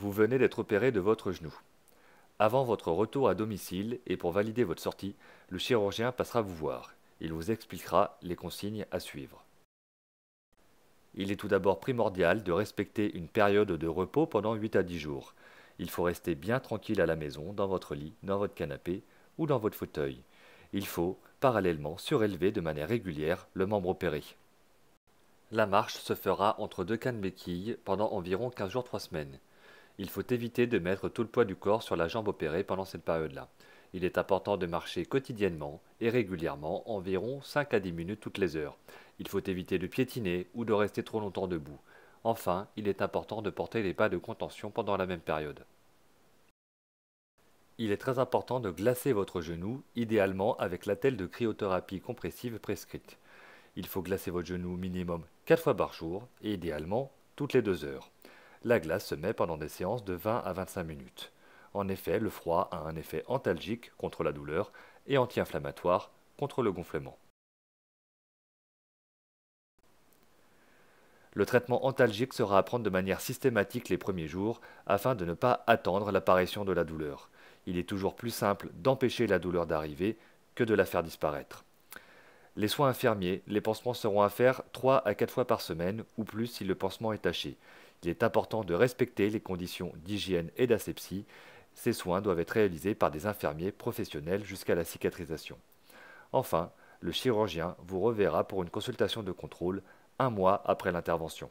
vous venez d'être opéré de votre genou. Avant votre retour à domicile et pour valider votre sortie, le chirurgien passera vous voir. Il vous expliquera les consignes à suivre. Il est tout d'abord primordial de respecter une période de repos pendant 8 à 10 jours. Il faut rester bien tranquille à la maison, dans votre lit, dans votre canapé ou dans votre fauteuil. Il faut, parallèlement, surélever de manière régulière le membre opéré. La marche se fera entre deux cannes béquilles pendant environ 15 jours 3 semaines. Il faut éviter de mettre tout le poids du corps sur la jambe opérée pendant cette période-là. Il est important de marcher quotidiennement et régulièrement, environ 5 à 10 minutes toutes les heures. Il faut éviter de piétiner ou de rester trop longtemps debout. Enfin, il est important de porter les pas de contention pendant la même période. Il est très important de glacer votre genou, idéalement avec l'attelle de cryothérapie compressive prescrite. Il faut glacer votre genou minimum 4 fois par jour et idéalement toutes les 2 heures la glace se met pendant des séances de 20 à 25 minutes. En effet, le froid a un effet antalgique contre la douleur et anti-inflammatoire contre le gonflement. Le traitement antalgique sera à prendre de manière systématique les premiers jours afin de ne pas attendre l'apparition de la douleur. Il est toujours plus simple d'empêcher la douleur d'arriver que de la faire disparaître. Les soins infirmiers, les pansements seront à faire 3 à 4 fois par semaine ou plus si le pansement est taché. Il est important de respecter les conditions d'hygiène et d'asepsie. Ces soins doivent être réalisés par des infirmiers professionnels jusqu'à la cicatrisation. Enfin, le chirurgien vous reverra pour une consultation de contrôle un mois après l'intervention.